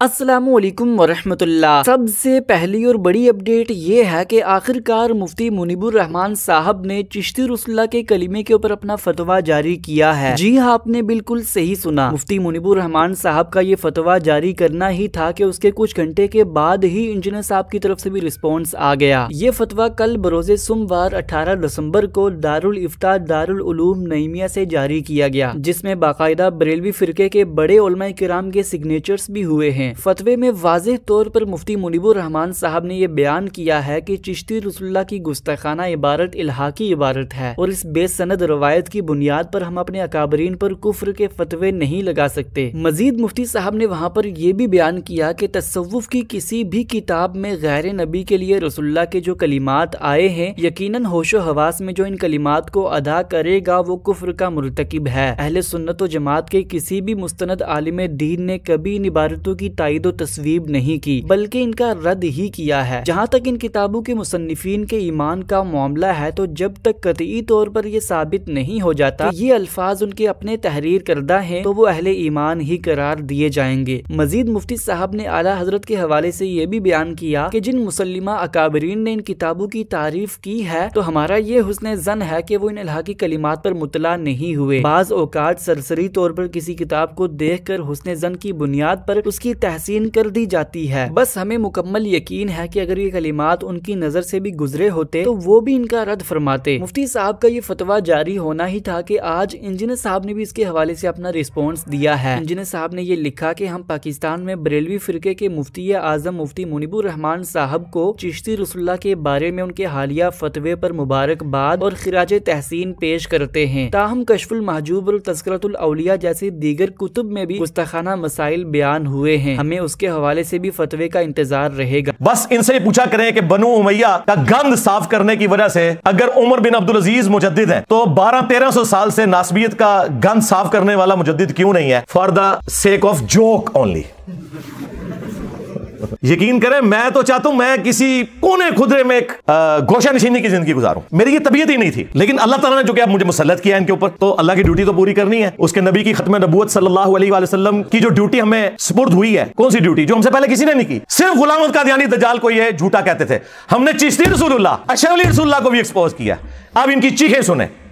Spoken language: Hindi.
असलकम वरहमतुल्ला सबसे पहली और बड़ी अपडेट ये है कि आखिरकार मुफ्ती मुनीबुर रहमान साहब ने चिश्ती रसुल्ला के कलीमे के ऊपर अपना फतवा जारी किया है जी हाँ आपने बिल्कुल सही सुना मुफ्ती मुनीबुर रहमान साहब का ये फतवा जारी करना ही था कि उसके कुछ घंटे के बाद ही इंजीनियर साहब की तरफ से भी रिस्पॉन्स आ गया ये फतवा कल बरोजे सोमवार अठारह दिसम्बर को दारुल इफ्ता दारूम नईमिया से जारी किया गया जिसमे बाकायदा बरेलवी फिरके के बड़े उलमा कराम के सिग्नेचर्स भी हुए हैं फतवे में वाजह तौर पर मुफ्ती मुनिबुर रहमान साहब ने यह बयान किया है कि चिश्ती रसुल्ला की गुस्ताखाना इबारत इलाहाकी इबारत है और इस बेसनद रवायत की बुनियाद पर हम अपने अकाबरीन पर कुफ़र के फतवे नहीं लगा सकते मजीद मुफ्ती साहब ने वहाँ पर यह भी बयान किया कि तस्वुफ की किसी भी किताब में गैर नबी के लिए रसुल्ला के जो कलीमात आए हैं यकीन होशो हवास में जो इन कलीमत को अदा करेगा वो कुफ़र का मुरतकब है अहल सुन्नत जमात के किसी भी मुस्तंद आलिम दीन ने कभी इन इबारतों की तइद व तो तस्वीब नहीं की बल्कि इनका रद्द ही किया है जहाँ तक इन किताबों के मुसनफिन के ईमान का मामला है तो जब तक कतई तौर पर यह साबित नहीं हो जाता तो ये अल्फाज उनके अपने तहरीर करदा है तो वो अहले ईमान ही करार दिए जाएंगे मजीद मुफ्ती साहब ने आला हजरत के हवाले ऐसी ये भी बयान किया कि जिन मुसलिमा अकाबरीन ने इन किताबों की तारीफ की है तो हमारा ये हुसन जन है की वो इन की कलिमात पर मुतला नहीं हुए बाज औकात सरसरी तौर पर किसी किताब को देख कर हुसन जन की बुनियाद पर उसकी तहसीन कर दी जाती है बस हमें मुकम्मल यकीन है की अगर ये कलिमात उनकी नज़र से भी गुजरे होते तो वो भी इनका रद्द फरमाते मुफ्ती साहब का ये फतवा जारी होना ही था की आज इंजीनियर साहब ने भी इसके हवाले ऐसी अपना रिस्पॉन्स दिया है इंजीनियर साहब ने ये लिखा की हम पाकिस्तान में बरेलवी फिरके के मुफ्ती आजम मुफ्ती मुनिबुर रहमान साहब को चिश्ती रसुल्ला के बारे में उनके हालिया फतवे पर मुबारकबाद और खराज तहसीन पेश करते हैं ताहम कशफुल महजूब और तस्करतुल अलिया जैसे दीगर कुतुब में भी गुस्ताखाना मसाइल बयान हुए हैं हमें हम्म। उसके हवाले से भी फतवे का इंतजार रहेगा बस इनसे पूछा करें कि बनु उमैया का गंद साफ करने की वजह से अगर उमर बिन अब्दुल अजीज मुजद है तो बारह तेरह सौ साल से नासबियत का गंद साफ करने वाला मुजद क्यों नहीं है for the sake of joke only यकीन करें मैं तो चाहता हूं मैं किसी कोने खुदरे में एक गोशा नशीनी की जिंदगी गुजारूं मेरी ये तबीयत ही नहीं थी लेकिन अल्लाह तला ने जो कि आप मुझे मुसलत किया इनके ऊपर तो अल्लाह की ड्यूटी तो पूरी करनी है उसके नबी की खत्म नबूत सल्लल्लाहु अलैहि वसल्लम की जो ड्यूटी हमें स्पुर्द हुई है कौन सी ड्यूटी जो हमसे पहले किसी ने नहीं की सिर्फ गुलाम कादयानी दजाल को यह झूठा कहते थे हमने चिश्ती रसूलुल्लाह अशरली रसुल्ला को भी एक्सपोज किया अब इनकी चीखें सुने